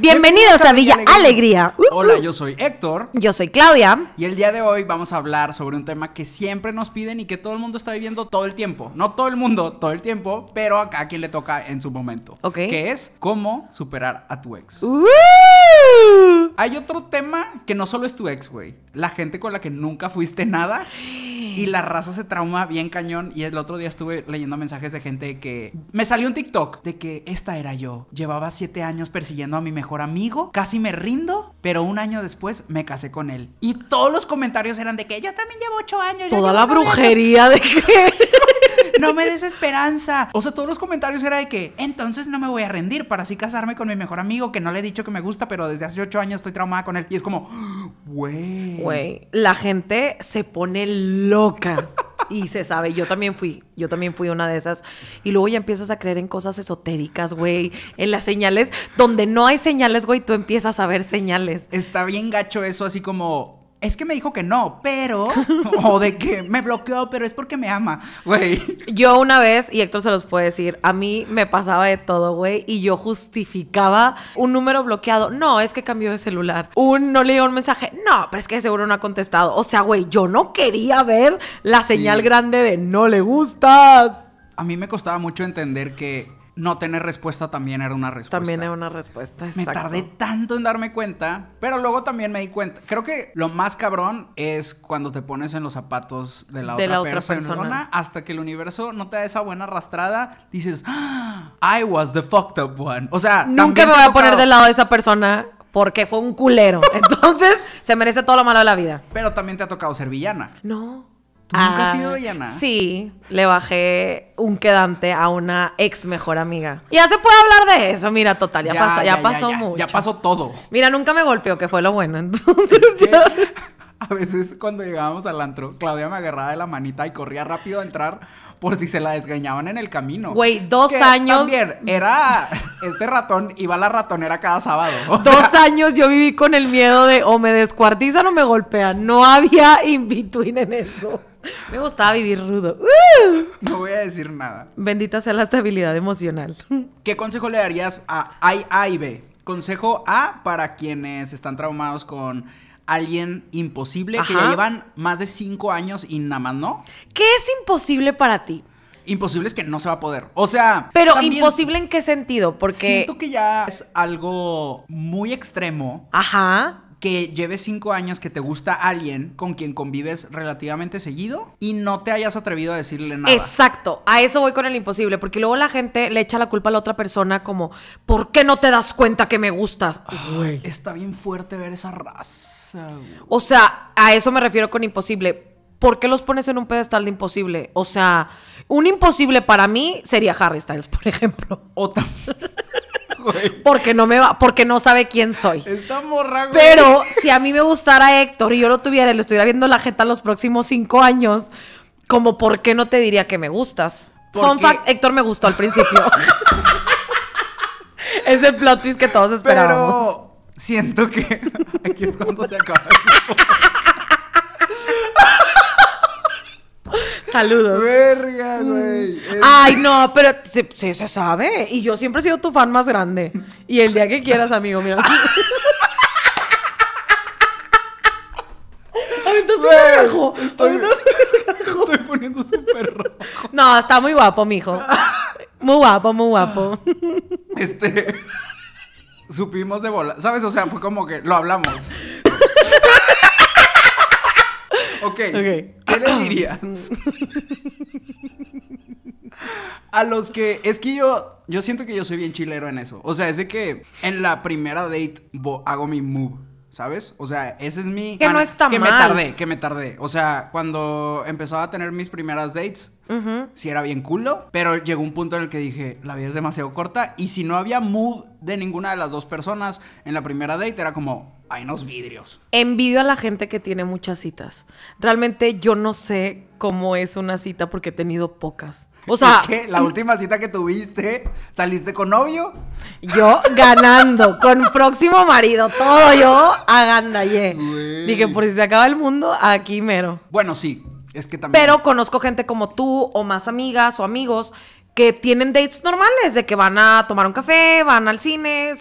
Bienvenidos, a Villa Alegría. Uh, uh. Hola, yo soy Héctor. Yo soy Claudia. Y el día de hoy vamos a hablar sobre un tema que siempre nos piden y que todo el mundo está viviendo todo el tiempo. No todo el mundo, todo el tiempo, pero a, a quien le toca en su momento. Ok. Que es cómo superar a tu ex. Uh. Hay otro tema que no solo es tu ex, güey. La gente con la que nunca fuiste nada y la raza se trauma bien cañón. Y el otro día estuve leyendo mensajes de gente que me salió un TikTok de que esta era yo. Llevaba siete años persiguiendo a mi mejor amigo, casi me rindo, pero un año después me casé con él. Y todos los comentarios eran de que yo también llevo ocho años. Toda la brujería de que. no me des esperanza. O sea, todos los comentarios era de que entonces no me voy a rendir para así casarme con mi mejor amigo que no le he dicho que me gusta, pero desde hace ocho años estoy traumada con él. Y es como, güey. Güey, la gente se pone loca. y se sabe, yo también fui, yo también fui una de esas. Y luego ya empiezas a creer en cosas esotéricas, güey, en las señales, donde no hay señales, güey, tú empiezas a ver señales. Está bien gacho eso, así como es que me dijo que no, pero. o de que me bloqueó, pero es porque me ama, güey. Yo una vez, y Héctor se los puede decir, a mí me pasaba de todo, güey, y yo justificaba un número bloqueado. No, es que cambió de celular. Un no le dio un mensaje. No, pero es que seguro no ha contestado. O sea, güey, yo no quería ver la señal grande de no le gustas. A mí me costaba mucho entender que no tener respuesta también era una respuesta. También era una respuesta, Me tardé tanto en darme cuenta, pero luego también me di cuenta. Creo que lo más cabrón es cuando te pones en los zapatos de la, otra, persona, hasta que el universo no te da esa buena arrastrada, dices, ah, I was the fucked up one. O sea, nunca me voy a poner del lado de esa persona porque fue un culero. Entonces, se merece todo lo malo de la vida. Pero también te ha tocado ser villana. No nunca has ah, sido Sí, le bajé un quedante a una ex mejor amiga. Ya se puede hablar de eso, mira, total, ya, ya, pasó mucho. Ya pasó todo. Mira, nunca me golpeó, que fue lo bueno, entonces... a veces cuando llegábamos al antro, Claudia me agarraba de la manita y corría rápido a entrar por si se la desgreñaban en el camino. Güey, dos años. También era este ratón, iba a la ratonera cada sábado. dos años yo viví con el miedo de o me descuartizan o me golpean. No había in between en eso. Me gustaba vivir rudo. No voy a decir nada. Bendita sea la estabilidad emocional. ¿Qué consejo le darías a A y B? Consejo A para quienes están traumados con alguien imposible, que ya llevan más de cinco años y nada más no. ¿Qué es imposible para ti? Imposible es que no se va a poder. O sea. Pero imposible en qué sentido? Porque. Siento que ya es algo muy extremo. Ajá que lleves cinco años que te gusta alguien con quien convives relativamente seguido y no te hayas atrevido a decirle nada. Exacto, a eso voy con el imposible, porque luego la gente le echa la culpa a la otra persona como, ¿por qué no te das cuenta que me gustas? está bien fuerte ver esa raza. O sea, a eso me refiero con imposible. ¿por qué los pones en un pedestal de imposible? O sea, un imposible para mí sería Harry Styles, por ejemplo. O también. Porque no me va, porque no sabe quién soy. Está morra, Pero si a mí me gustara Héctor y yo lo tuviera y lo estuviera viendo la jeta los próximos cinco años, como por qué no te diría que me gustas. Son fact, Héctor me gustó al principio. es el plot twist que todos esperábamos. siento que aquí es cuando se acaba. Saludos. Verga, mm. güey. Ay, no, pero sí, se sabe. Y yo siempre he sido tu fan más grande. Y el día que quieras, amigo, mira. Aventaste Estoy... estoy poniendo súper rojo. No, está muy guapo, mijo. Muy guapo, muy guapo. Este. Supimos de bola. ¿Sabes? O sea, fue como que lo hablamos. ok. Ok. ¿Qué le dirías? A los que. Es que yo. Yo siento que yo soy bien chilero en eso. O sea, es de que en la primera date hago mi move. ¿sabes? O sea, ese es mi... Que no está Que me tardé, que me tardé. O sea, cuando empezaba a tener mis primeras dates, sí era bien culo, pero llegó un punto en el que dije, la vida es demasiado corta, y si no había mood de ninguna de las dos personas en la primera date, era como, hay unos vidrios. Envidio a la gente que tiene muchas citas. Realmente yo no sé cómo es una cita porque he tenido pocas. O sea. la última cita que tuviste, ¿saliste con novio? Yo ganando, con próximo marido, todo yo agandallé. Dije, por si se acaba el mundo, aquí mero. Bueno, sí, es que también. Pero conozco gente como tú, o más amigas o amigos, que tienen dates normales, de que van a tomar un café, van al cine,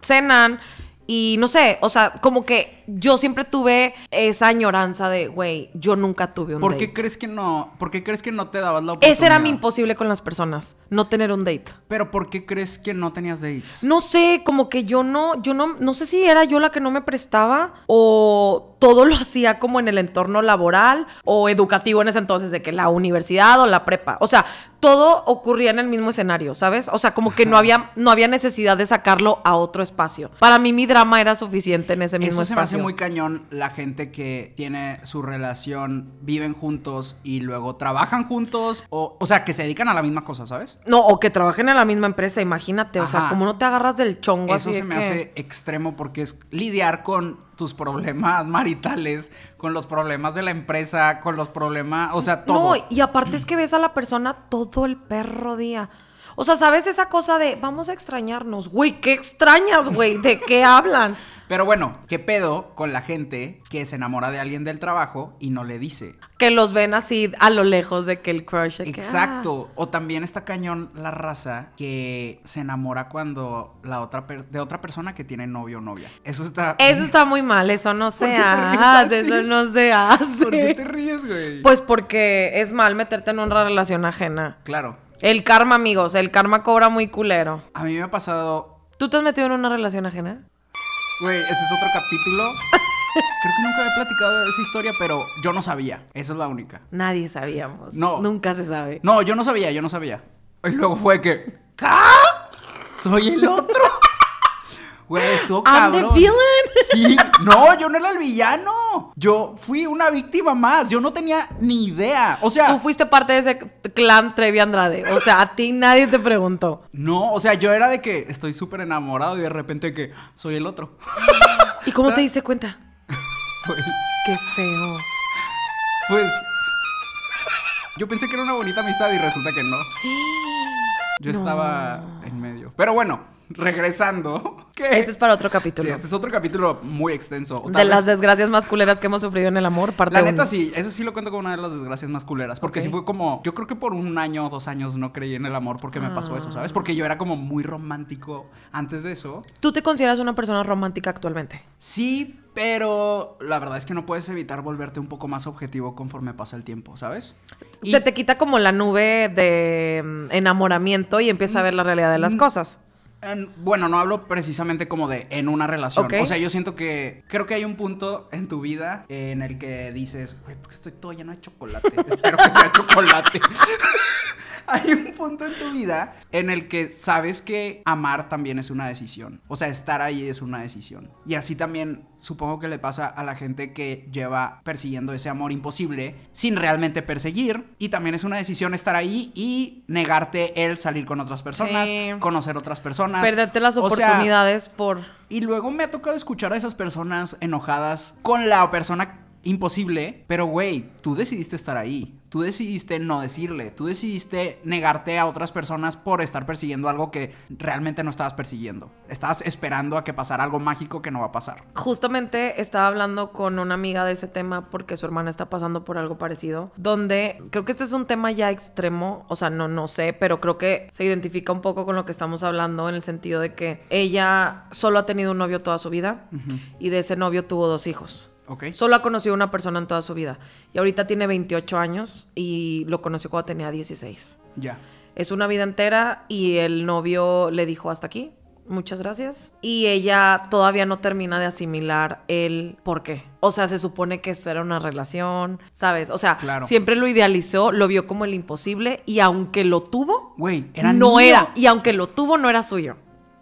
cenan y no sé, o sea, como que yo siempre tuve esa añoranza de, güey, yo nunca tuve un date. ¿Por qué crees que no? ¿Por qué crees que no te dabas la oportunidad? Ese era mi imposible con las personas, no tener un date. Pero ¿por qué crees que no tenías dates? No sé, como que yo no, yo no, no sé si era yo la que no me prestaba o todo lo hacía como en el entorno laboral o educativo en ese entonces, de que la universidad o la prepa. O sea, todo ocurría en el mismo escenario, ¿sabes? O sea, como que no había, no había necesidad de sacarlo a otro espacio. Para mí mi drama era suficiente en ese mismo espacio. Eso se me hace muy cañón la gente que tiene su relación, viven juntos y luego trabajan juntos, o, sea, que se dedican a la misma cosa, ¿sabes? No, o que trabajen en la misma empresa, imagínate, o sea, como no te agarras del chongo Eso se me hace extremo porque es lidiar con tus problemas maritales, con los problemas de la empresa, con los problemas, o sea, todo. No, y aparte es que ves a la persona todo el perro día. O sea, ¿sabes esa cosa de vamos a extrañarnos? Güey, ¿qué extrañas, güey? ¿De qué hablan? Pero bueno, ¿qué pedo con la gente que se enamora de alguien del trabajo y no le dice? Que los ven así a lo lejos de que el crush. Exacto. Ah". O también está cañón la raza que se enamora cuando la otra de otra persona que tiene novio o novia. Eso está. Eso está muy mal. Eso no se hace. Eso no se hace. ¿Por qué te ríes, güey? Pues porque es mal meterte en una relación ajena. Claro. El karma, amigos. El karma cobra muy culero. A mí me ha pasado. ¿Tú te has metido en una relación ajena? Güey, ese es otro capítulo. Creo que nunca he platicado de esa historia, pero yo no sabía. Esa es la única. Nadie sabíamos. No. Nunca se sabe. No, yo no sabía, yo no sabía. Y luego fue que. ¿Soy el otro? Güey, estuvo The villain. Sí, no, yo no era el villano. Yo fui una víctima más. Yo no tenía ni idea. O sea. Tú fuiste parte de ese clan Trevi Andrade. O sea, a ti nadie te preguntó. No, o sea, yo era de que estoy súper enamorado y de repente que soy el otro. ¿Y cómo te diste cuenta? Qué feo. Pues. Yo pensé que era una bonita amistad y resulta que no. Yo estaba en medio. Pero bueno regresando. Que... Este es para otro capítulo. Sí, este es otro capítulo muy extenso. de las desgracias más que hemos sufrido en el amor, parte La neta, sí, eso sí lo cuento como una de las desgracias más Porque sí fue como, yo creo que por un año, o dos años no creí en el amor porque me pasó eso, ¿sabes? Porque yo era como muy romántico antes de eso. ¿Tú te consideras una persona romántica actualmente? Sí, pero la verdad es que no puedes evitar volverte un poco más objetivo conforme pasa el tiempo, ¿sabes? Se te quita como la nube de mm, enamoramiento y empieza a mm, ver la realidad de las mm, cosas bueno, no hablo precisamente como de en una relación. O sea, yo siento que creo que hay un punto en tu vida en el que dices, güey, porque estoy todo lleno de chocolate. Espero que sea chocolate. hay un punto en tu vida en el que sabes que amar también es una decisión. O sea, estar ahí es una decisión. Y así también supongo que le pasa a la gente que lleva persiguiendo ese amor imposible sin realmente perseguir. Y también es una decisión estar ahí y negarte el salir con otras personas, conocer otras personas. Perderte las oportunidades por... Y luego me ha tocado escuchar a esas personas enojadas con la persona imposible, pero güey, tú decidiste estar ahí. Tú decidiste no decirle, tú decidiste negarte a otras personas por estar persiguiendo algo que realmente no estabas persiguiendo. Estabas esperando a que pasara algo mágico que no va a pasar. Justamente estaba hablando con una amiga de ese tema porque su hermana está pasando por algo parecido, donde creo que este es un tema ya extremo, o sea, no no sé, pero creo que se identifica un poco con lo que estamos hablando en el sentido de que ella solo ha tenido un novio toda su vida y de ese novio tuvo dos hijos. Solo ha conocido una persona en toda su vida. Y ahorita tiene 28 años y lo conoció cuando tenía 16. Ya. Es una vida entera y el novio le dijo hasta aquí, muchas gracias. Y ella todavía no termina de asimilar el por qué. O sea, se supone que esto era una relación, ¿sabes? O sea, siempre lo idealizó, lo vio como el imposible y aunque lo tuvo, no era. Y aunque lo tuvo, no era suyo,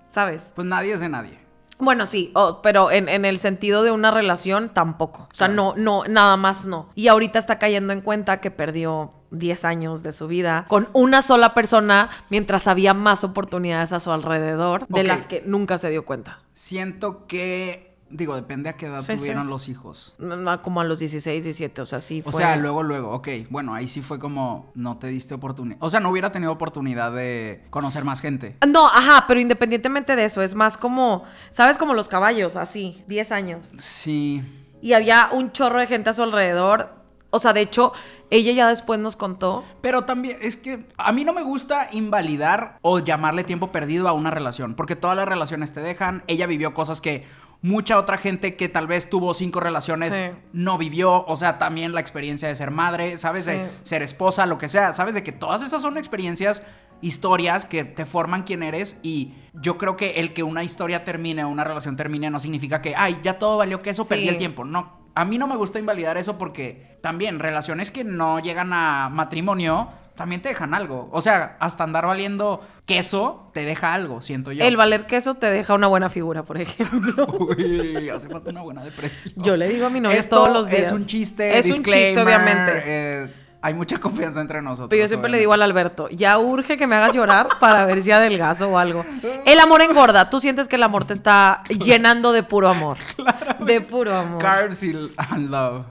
¿sabes? Pues nadie es de nadie. Bueno, sí, pero en, el sentido de una relación tampoco. O sea, no, no, nada más no. Y ahorita está cayendo en cuenta que perdió 10 años de su vida con una sola persona mientras había más oportunidades a su alrededor de las que nunca se dio cuenta. Siento que Digo, depende a qué edad tuvieron los hijos. como a los 16, 17, o sea, sí fue. O sea, luego, luego, ok. Bueno, ahí sí fue como no te diste oportunidad. O sea, no hubiera tenido oportunidad de conocer más gente. No, ajá, pero independientemente de eso, es más como, ¿sabes? Como los caballos, así, 10 años. Sí. Y había un chorro de gente a su alrededor. O sea, de hecho, ella ya después nos contó. Pero también es que a mí no me gusta invalidar o llamarle tiempo perdido a una relación, porque todas las relaciones te dejan. Ella vivió cosas que mucha otra gente que tal vez tuvo cinco relaciones no vivió, o sea, también la experiencia de ser madre, sabes, de ser esposa, lo que sea, sabes de que todas esas son experiencias, historias que te forman quién eres y yo creo que el que una historia termine, o una relación termine, no significa que, ay, ya todo valió que eso, perdí el tiempo, no. A mí no me gusta invalidar eso porque también relaciones que no llegan a matrimonio, también te dejan algo. O sea, hasta andar valiendo queso te deja algo, siento yo. El valer queso te deja una buena figura, por ejemplo. Uy, hace falta una buena depresión. Yo le digo a mi novia todos los días. Es un chiste, es un chiste, obviamente. Eh, hay mucha confianza entre nosotros. Pero yo siempre le digo al Alberto, ya urge que me hagas llorar para ver si adelgazo o algo. El amor engorda. Tú sientes que el amor te está llenando de puro amor. De puro amor. Carbs and love.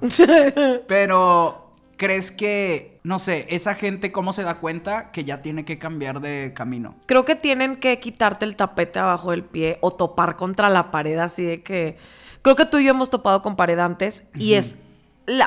Pero ¿Crees que, no sé, esa gente cómo se da cuenta que ya tiene que cambiar de camino? Creo que tienen que quitarte el tapete abajo del pie o topar contra la pared así de que... Creo que tú y yo hemos topado con pared antes y es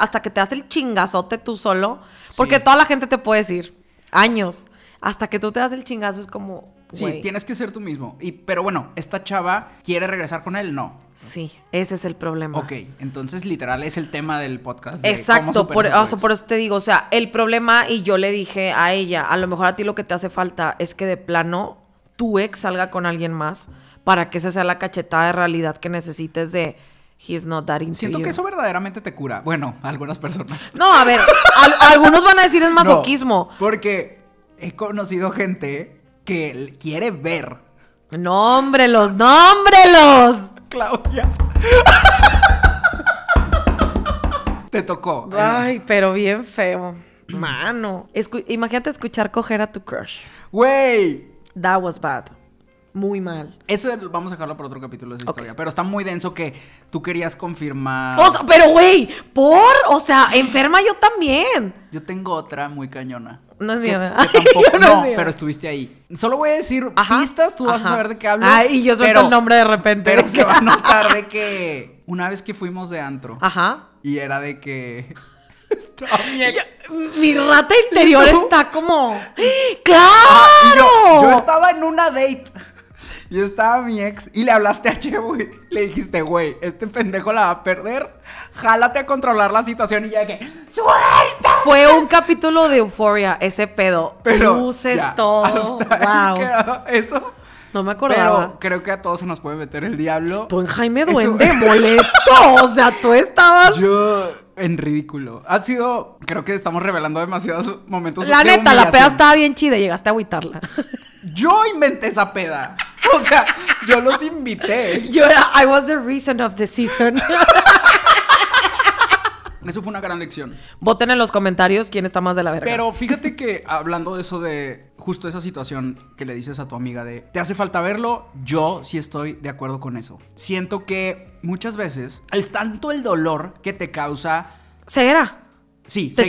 hasta que te das el chingazote tú solo, porque toda la gente te puede decir años, hasta que tú te das el chingazo es como, Sí, tienes que ser tú mismo. Y, pero bueno, esta chava quiere regresar con él, no. Sí, ese es el problema. Ok, entonces literal es el tema del podcast. Exacto, por, por eso te digo, o sea, el problema, y yo le dije a ella, a lo mejor a ti lo que te hace falta es que de plano tu ex salga con alguien más para que esa sea la cachetada de realidad que necesites de he's not that into Siento que eso verdaderamente te cura. Bueno, algunas personas. No, a ver, algunos van a decir es masoquismo. porque he conocido gente que quiere ver. ¡Nómbrelos! ¡Nómbrelos! Claudia. Te tocó. ¿eh? Ay, pero bien feo. Mano. imagínate escuchar coger a tu crush. Güey. That was bad muy mal. Eso vamos a dejarlo para otro capítulo de esa historia. Pero está muy denso que tú querías confirmar. O pero güey, por, o sea, enferma yo también. Yo tengo otra muy cañona. No es mía, ¿verdad? Tampoco, no, pero estuviste ahí. Solo voy a decir pistas, tú vas a saber de qué hablo. Ay, y yo suelto el nombre de repente. Pero se va a notar de que una vez que fuimos de antro. Ajá. Y era de que. Mi, rata interior está como. ¡Claro! yo, estaba en una date. Y estaba mi ex y le hablaste a Che, Le dijiste, güey, este pendejo la va a perder. Jálate a controlar la situación. Y ya que, ¡suelta! Fue un capítulo de euforia, ese pedo. Pero. Luces, todo. Wow. Eso. No me acordaba. Pero creo que a todos se nos puede meter el diablo. Tú en Jaime Duende molesto. o sea, tú estabas. Yo en ridículo. Ha sido. Creo que estamos revelando demasiados momentos. La neta, la peda estaba bien chida y llegaste a agüitarla. Yo inventé esa peda. O sea, yo los invité. Yo era, I was the reason of the season. Eso fue una gran lección. Voten en los comentarios quién está más de la verga. Pero fíjate que hablando de eso de justo esa situación que le dices a tu amiga de te hace falta verlo, yo sí estoy de acuerdo con eso. Siento que muchas veces es tanto el dolor que te causa ceguera. Sí, te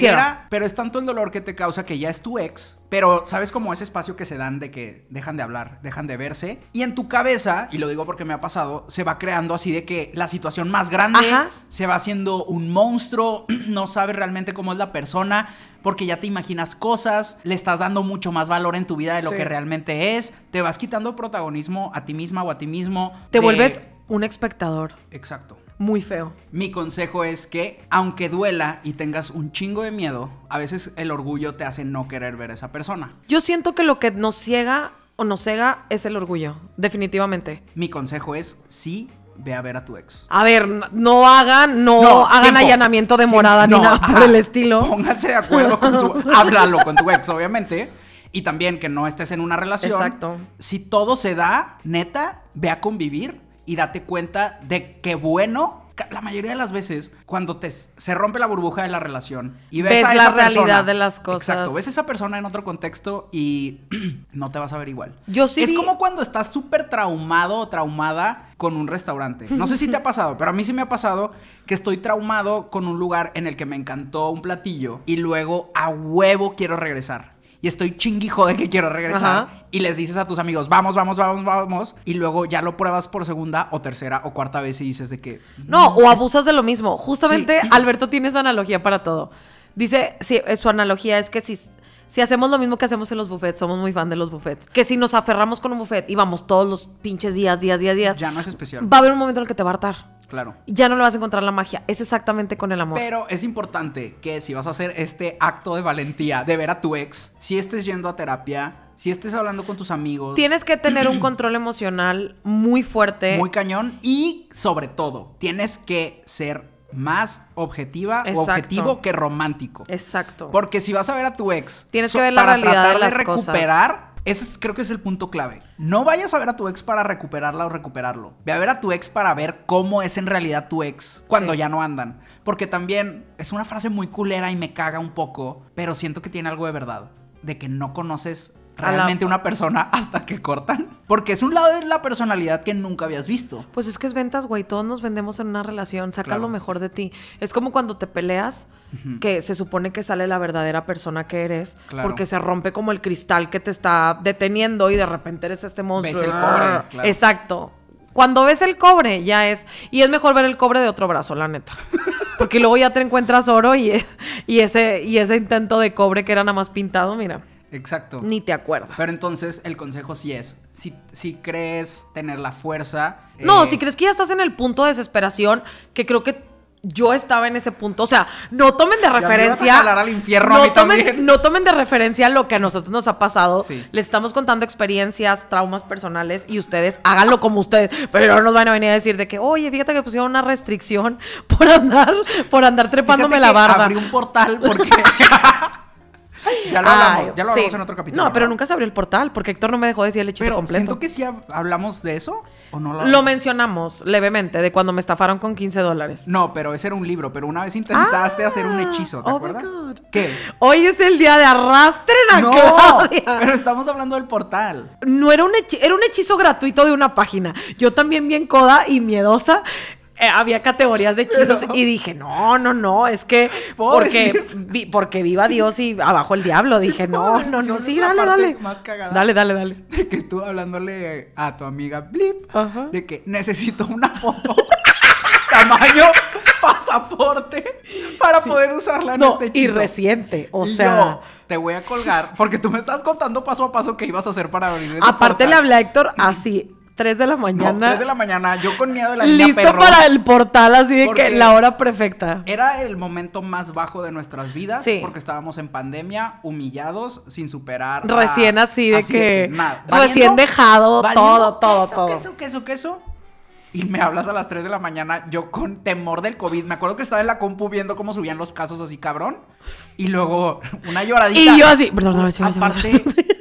pero es tanto el dolor que te causa que ya es tu ex, pero sabes como ese espacio que se dan de que dejan de hablar, dejan de verse, y en tu cabeza, y lo digo porque me ha pasado, se va creando así de que la situación más grande se va haciendo un monstruo, no sabes realmente cómo es la persona, porque ya te imaginas cosas, le estás dando mucho más valor en tu vida de lo que realmente es, te vas quitando protagonismo a ti misma o a ti mismo. Te vuelves un espectador. Exacto muy feo. Mi consejo es que, aunque duela y tengas un chingo de miedo, a veces el orgullo te hace no querer ver a esa persona. Yo siento que lo que nos ciega o nos cega es el orgullo, definitivamente. Mi consejo es sí. Ve a ver a tu ex. A ver, no hagan, no, hagan allanamiento de morada ni nada del estilo. Pónganse de acuerdo con su. háblalo con tu ex, obviamente y también que no estés en una relación. Exacto. Si todo se da, neta, ve a convivir y date cuenta de que bueno la mayoría de las veces, cuando te, se rompe la burbuja de la relación y ves, la realidad de las cosas. Exacto, ves a esa persona en otro contexto y no te vas a ver igual. Yo sí. Es como cuando estás súper traumado o traumada con un restaurante. No sé si te ha pasado, pero a mí sí me ha pasado que estoy traumado con un lugar en el que me encantó un platillo y luego a huevo quiero regresar y estoy chinguijo de que quiero regresar. Y les dices a tus amigos, vamos, vamos, vamos, vamos. Y luego ya lo pruebas por segunda o tercera o cuarta vez y dices de que... No, mm, o abusas de lo mismo. Justamente Alberto tiene esa analogía para todo. Dice, eh, su analogía es que si si hacemos lo mismo que hacemos en los buffets, somos muy fan de los buffets, que si nos aferramos con un buffet y vamos todos los pinches días, días, días, días, ya no es especial. Va a haber un momento en el que te va a hartar. Claro. Ya no le vas a encontrar la magia. Es exactamente con el amor. Pero es importante que si vas a hacer este acto de valentía, de ver a tu ex, si estés yendo a terapia, si estés hablando con tus amigos. Tienes que tener un control emocional muy fuerte. Muy cañón. Y sobre todo, tienes que ser más objetiva o objetivo que romántico. Exacto. Porque si vas a ver a tu ex, tienes que ver la para tratar de, recuperar, ese creo que es el punto clave. No vayas a ver a tu ex para recuperarla o recuperarlo. Ve a ver a tu ex para ver cómo es en realidad tu ex cuando ya no andan. Porque también es una frase muy culera y me caga un poco, pero siento que tiene algo de verdad. De que no conoces realmente una persona hasta que cortan. Porque es un lado de la personalidad que nunca habías visto. Pues es que es ventas, güey. Todos nos vendemos en una relación. Saca lo mejor de ti. Es como cuando te peleas, que se supone que sale la verdadera persona que eres. Porque se rompe como el cristal que te está deteniendo y de repente eres este monstruo. el cobre. Exacto. Cuando ves el cobre, ya es. Y es mejor ver el cobre de otro brazo, la neta. Porque luego ya te encuentras oro y, y, ese, y ese intento de cobre que era nada más pintado, mira. Exacto. Ni te acuerdas. Pero entonces el consejo sí es, si, si crees tener la fuerza... No, eh, si crees que ya estás en el punto de desesperación, que creo que yo estaba en ese punto. O sea, no tomen de referencia. A al infierno no, a mí tomen, no tomen de referencia lo que a nosotros nos ha pasado. Sí. Les estamos contando experiencias, traumas personales y ustedes háganlo como ustedes. Pero no nos van a venir a decir de que, oye, fíjate que pusieron una restricción por andar, por andar trepándome la barda. Abrí un portal porque. ya lo hablamos, ya lo hablamos en otro capítulo. No, pero nunca se abrió el portal porque Héctor no me dejó decir el hechizo completo. Siento que si hablamos de eso o no lo hablamos? Lo mencionamos levemente de cuando me estafaron con 15 dólares. No, pero ese era un libro, pero una vez intentaste hacer un ah, hechizo, ¿te oh acuerdas? ¿Qué? Hoy es el día de arrastren a no, Pero estamos hablando del portal. No era un hechizo, era un hechizo gratuito de una página. Yo también bien coda y miedosa eh, había categorías de hechizos y dije, no, no, no, es que porque, porque viva Dios y abajo el diablo. Dije, no, no, no, sí, dale, dale. Más dale, dale, dale. De que tú hablándole a tu amiga Blip, de que necesito una foto, tamaño, pasaporte, para poder usarla en no, este hechizo. Y reciente, o sea. te voy a colgar, porque tú me estás contando paso a paso qué ibas a hacer para abrir. portal. Aparte le hablé a Héctor así, 3 de la mañana. 3 de la mañana, yo con miedo de la niña Listo para el portal, así de que la hora perfecta. Era el momento más bajo de nuestras vidas, porque estábamos en pandemia, humillados, sin superar. Recién así de que. De que nada, recién dejado, todo, todo, todo. Queso, queso, queso. Y me hablas a las 3 de la mañana, yo con temor del COVID. Me acuerdo que estaba en la compu viendo cómo subían los casos así, cabrón. Y luego una lloradita. Y yo así. Perdón, perdón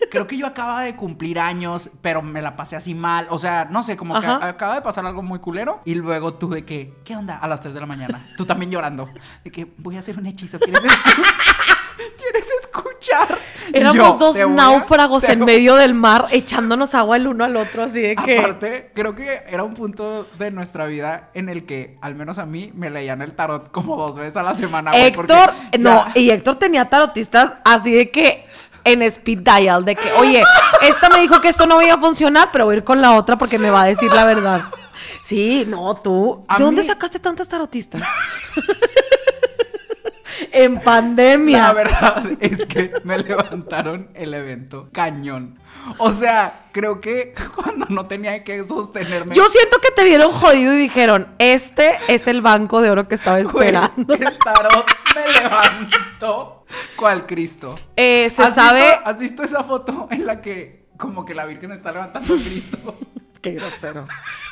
creo que yo acababa de cumplir años, pero me la pasé así mal. O sea, no sé, como que acaba de pasar algo muy culero. Y luego tú de que, ¿qué onda? A las 3 de la mañana. Tú también llorando. De que voy a hacer un hechizo. ¿Quieres escuchar? Éramos dos náufragos en medio del mar echándonos agua el uno al otro, así de que. Aparte, creo que era un punto de nuestra vida en el que, al menos a mí, me leían el tarot como dos veces a la semana. Héctor, no, y Héctor tenía tarotistas así de que en speed dial de que, oye, esta me dijo que esto no iba a funcionar, pero voy a ir con la otra porque me va a decir la verdad. Sí, no, tú. ¿De dónde sacaste tantas tarotistas? en pandemia. La verdad es que me levantaron el evento cañón. O sea, creo que cuando no tenía que sostenerme. Yo siento que te vieron jodido y dijeron, este es el banco de oro que estaba esperando. tarot me levantó. ¿Cuál Cristo? Eh, se sabe. ¿Has visto esa foto en la que como que la Virgen está levantando a Cristo? Qué grosero.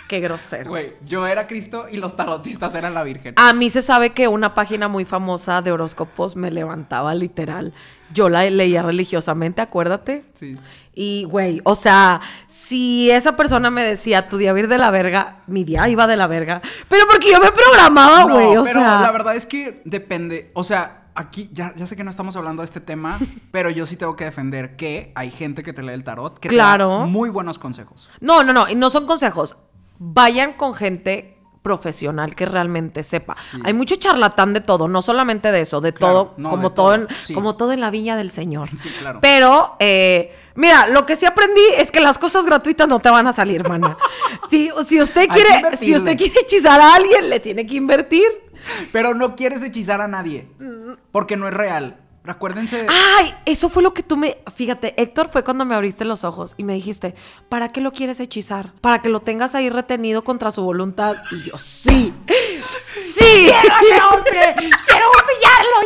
Qué grosero. Güey, yo era Cristo y los tarotistas eran la Virgen. A mí se sabe que una página muy famosa de horóscopos me levantaba literal. Yo la leía religiosamente, acuérdate. Sí. Y, güey, o sea, si esa persona me decía, tu día va a ir de la verga, mi día iba de la verga. Pero porque yo me programaba, güey, no, pero la verdad es que depende. O sea, aquí ya, ya, sé que no estamos hablando de este tema, pero yo sí tengo que defender que hay gente que te lee el tarot que claro. da muy buenos consejos. No, no, no, no son consejos. Vayan con gente profesional que realmente sepa. Hay mucho charlatán de todo, no solamente de eso, de todo, como todo, en, como todo en la villa del Señor. Sí, claro. Pero eh, Mira, lo que sí aprendí es que las cosas gratuitas no te van a salir, mana. si usted quiere, si usted quiere hechizar a alguien, le tiene que invertir. Pero no quieres hechizar a nadie. Mm. Porque no es real. Acuérdense. ¡Ay! Eso fue lo que tú me. Fíjate, Héctor fue cuando me abriste los ojos y me dijiste: ¿Para qué lo quieres hechizar? ¿Para que lo tengas ahí retenido contra su voluntad? Y yo, sí. ¡Sí! ¡Quiero ese hombre! ¡Quiero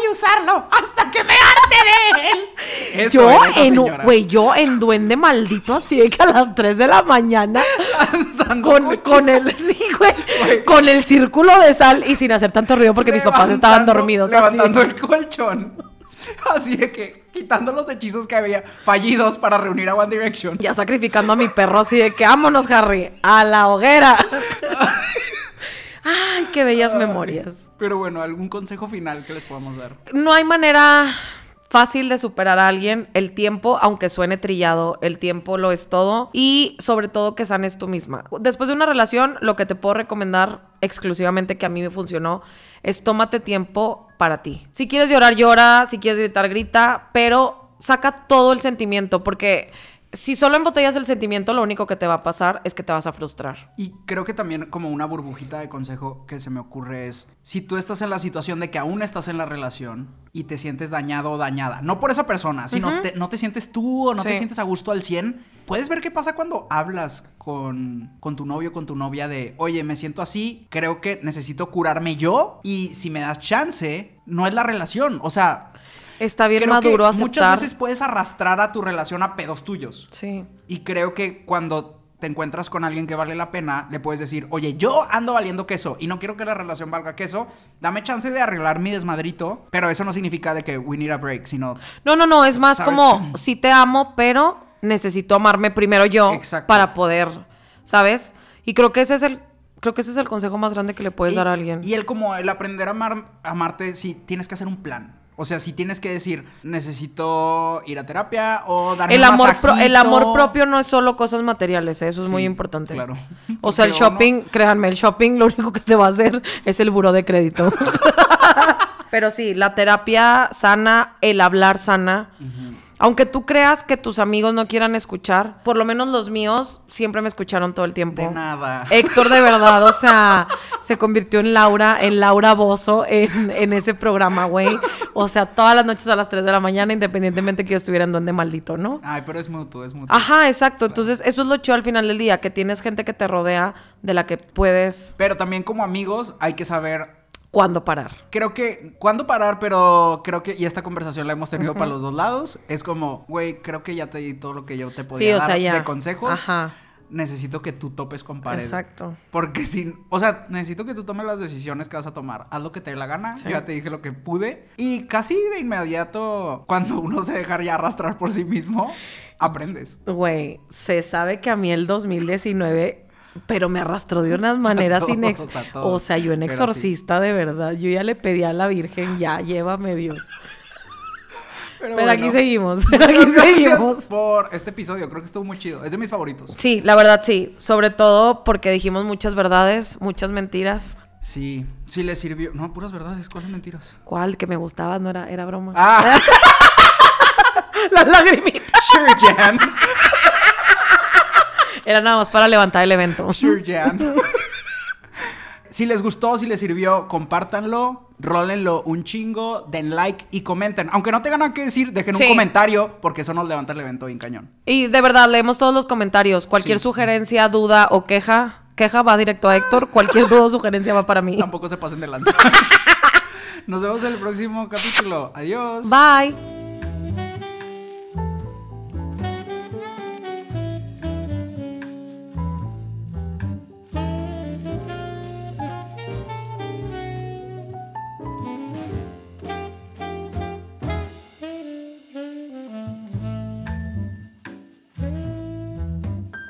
y usarlo hasta que me arde de él. yo, en, güey, yo en duende maldito así de que a las 3 de la mañana con, con, el sí, güey, con el círculo de sal y sin hacer tanto ruido porque mis papás estaban dormidos. Levantando el colchón. Así de que quitando los hechizos que había fallidos para reunir a One Direction. Ya sacrificando a mi perro así de que vámonos, Harry, a la hoguera. ¡Ay, qué bellas memorias! Pero bueno, ¿algún consejo final que les podamos dar? No hay manera fácil de superar a alguien. El tiempo, aunque suene trillado, el tiempo lo es todo. Y sobre todo que sanes tú misma. Después de una relación, lo que te puedo recomendar exclusivamente que a mí me funcionó es tómate tiempo para ti. Si quieres llorar, llora. Si quieres gritar, grita. Pero saca todo el sentimiento porque si solo embotellas el sentimiento, lo único que te va a pasar es que te vas a frustrar. Y creo que también como una burbujita de consejo que se me ocurre es, si tú estás en la situación de que aún estás en la relación y te sientes dañado o dañada, no por esa persona, sino no te sientes tú o no te sientes a gusto al 100, puedes ver qué pasa cuando hablas con, tu novio, o con tu novia de, oye, me siento así, creo que necesito curarme yo y si me das chance, no es la relación. O sea, Está bien maduro que Muchas veces puedes arrastrar a tu relación a pedos tuyos. Sí. Y creo que cuando te encuentras con alguien que vale la pena, le puedes decir, oye, yo ando valiendo queso y no quiero que la relación valga queso, dame chance de arreglar mi desmadrito, pero eso no significa de que we need a break, sino... No, no, no, es más como, sí te amo, pero necesito amarme primero yo para poder, ¿sabes? Y creo que ese es el... Creo que ese es el consejo más grande que le puedes dar a alguien. Y él como el aprender a amarte, sí, tienes que hacer un plan. O sea, si tienes que decir, necesito ir a terapia o darme el amor un El amor propio no es solo cosas materiales, ¿eh? eso es muy importante. Claro. O sea, el shopping, créanme, el shopping lo único que te va a hacer es el buró de crédito. Pero sí, la terapia sana, el hablar sana. Aunque tú creas que tus amigos no quieran escuchar, por lo menos los míos siempre me escucharon todo el tiempo. De nada. Héctor, de verdad, o sea, se convirtió en Laura, en Laura Bozo en, ese programa, güey. O sea, todas las noches a las 3 de la mañana, independientemente que yo estuviera en donde maldito, ¿no? Ay, pero es mutuo, es mutuo. Ajá, exacto. Entonces, eso es lo chido al final del día, que tienes gente que te rodea de la que puedes. Pero también como amigos hay que saber cuándo parar. Creo que, cuándo parar, pero creo que, y esta conversación la hemos tenido para los dos lados, es como, güey, creo que ya te di todo lo que yo te podía dar sea, de consejos. Ajá. Necesito que tú topes con pared. Exacto. Porque si, o sea, necesito que tú tomes las decisiones que vas a tomar. Haz lo que te dé la gana. ya te dije lo que pude. Y casi de inmediato, cuando uno se deja arrastrar por sí mismo, aprendes. Güey, se sabe que a mí el 2019 pero me arrastró de unas maneras sin O sea, yo en exorcista, de verdad, yo ya le pedí a la Virgen, ya, llévame Dios. Pero, aquí seguimos, aquí seguimos. Por este episodio, creo que estuvo muy chido. Es de mis favoritos. Sí, la verdad sí. Sobre todo porque dijimos muchas verdades, muchas mentiras. Sí, sí le sirvió. No, puras verdades, ¿cuáles mentiras? ¿Cuál? Que me gustaba, no era, era broma. Ah. las la lagrimita. Era nada más para levantar el evento. Sure, Jan. Si les gustó, si les sirvió, compártanlo, rólenlo un chingo, den like y comenten. Aunque no tengan nada que decir, dejen un comentario porque eso nos levanta el evento bien cañón. Y de verdad, leemos todos los comentarios. Cualquier sugerencia, duda o queja, queja va directo a Héctor. Cualquier duda o sugerencia va para mí. Tampoco se pasen de lanzar. nos vemos en el próximo capítulo. Adiós. Bye.